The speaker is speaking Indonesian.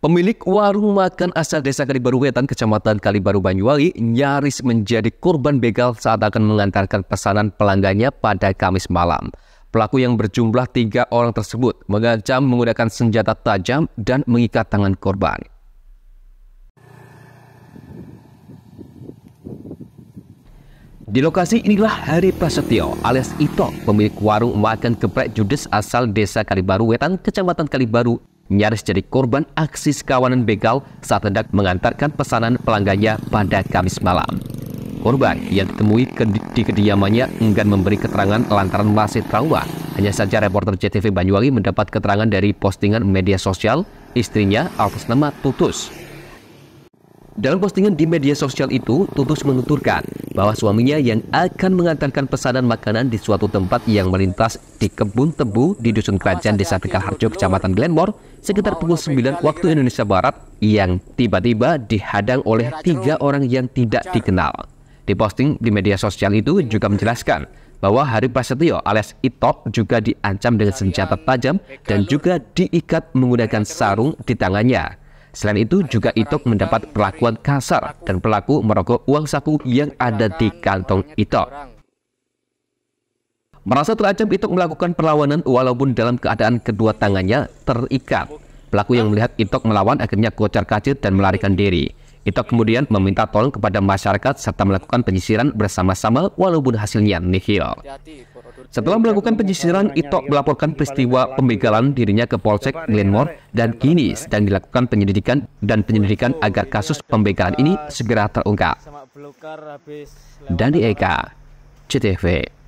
Pemilik warung makan asal desa Kalibaru Wetan, kecamatan Kalibaru Banyuwangi, nyaris menjadi korban begal saat akan mengantarkan pesanan pelanggannya pada Kamis malam. Pelaku yang berjumlah tiga orang tersebut mengancam menggunakan senjata tajam dan mengikat tangan korban. Di lokasi inilah Hari Prasetyo alias Ito, pemilik warung makan keprek judes asal desa Kalibaru Wetan, kecamatan Kalibaru, nyaris jadi korban aksi sekawanan begal saat hendak mengantarkan pesanan pelanggannya pada Kamis malam. Korban yang ditemui di kediamannya enggan memberi keterangan lantaran masih trauma. Hanya saja reporter JTV Banyuwangi mendapat keterangan dari postingan media sosial istrinya atas nama Tutus dalam postingan di media sosial itu, Tutus menuturkan bahwa suaminya yang akan mengantarkan pesanan makanan di suatu tempat yang melintas di kebun tebu di Dusun Kerajaan Desa Tegal Harjo, Kecamatan Glenmore, sekitar pukul 9 waktu Indonesia Barat yang tiba-tiba dihadang oleh tiga orang yang tidak dikenal. Di posting di media sosial itu juga menjelaskan bahwa Hari Prasetyo alias Itop juga diancam dengan senjata tajam dan juga diikat menggunakan sarung di tangannya. Selain itu, juga Itok mendapat perlakuan kasar dan pelaku merogoh uang saku yang ada di kantong Itok. Merasa terancam, Itok melakukan perlawanan walaupun dalam keadaan kedua tangannya terikat. Pelaku yang melihat Itok melawan akhirnya kocar kacir dan melarikan diri. Itok kemudian meminta tolong kepada masyarakat serta melakukan penyisiran bersama-sama walaupun hasilnya nihil. Setelah melakukan penyisiran, Ito melaporkan peristiwa pembegalan dirinya ke Polsek Glenmore dan kini sedang dilakukan penyelidikan dan penyelidikan agar kasus pembegalan ini segera terungkap. di Eka, CTV.